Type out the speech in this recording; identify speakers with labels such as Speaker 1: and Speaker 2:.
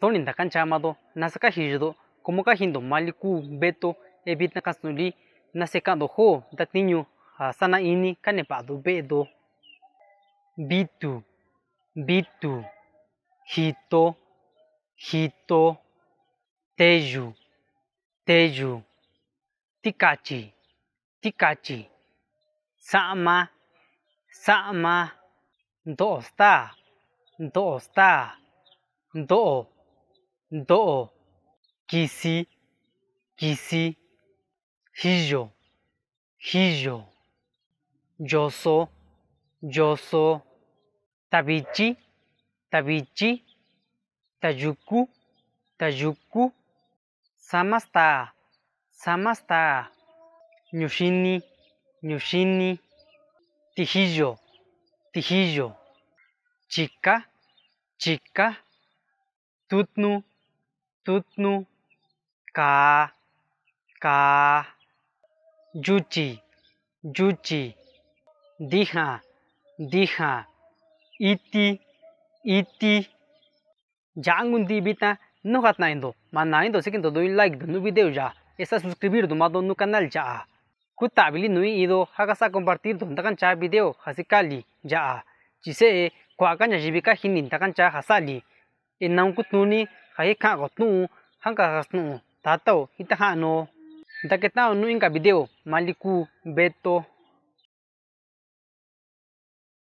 Speaker 1: toninda kanchamado nasaka hijudo como kajindo maliku beto evitna kasnuli nasekando Ho, datniño sana ini kanepado bedo bitu bitu hito hito teju teju tikachi tikachi sama sama dosta dosta do do, kisi, kisi, hiyo, hiyo, yoso, yoso, tabichi, tabichi, tayuku, tayuku, samasta, samasta, Nyushini. nyushini, tijillo, tijillo, chica, chica, tutnu, तुतनु
Speaker 2: का का
Speaker 1: जूची जुची दिहा दिहा इति इति जांगुन दी बीता नु खत ना इंदो मा ना इंदो सिकिन तो दो लाइक दनु भी देव जा ऐसा सब्सक्राइबर दो मा दोनु कनल जा कुत्ता बिली नुई इदो हगासा कंपार्टिर दोन तकन चा वीडियो हसिकाली जा जिसे क्वाकन जीविका हिनिन तकन चा हसाली इन नाम कुतनुनी hay ka gotnu han ka gotnu tato itaha no
Speaker 2: da ketao nu video maliku beto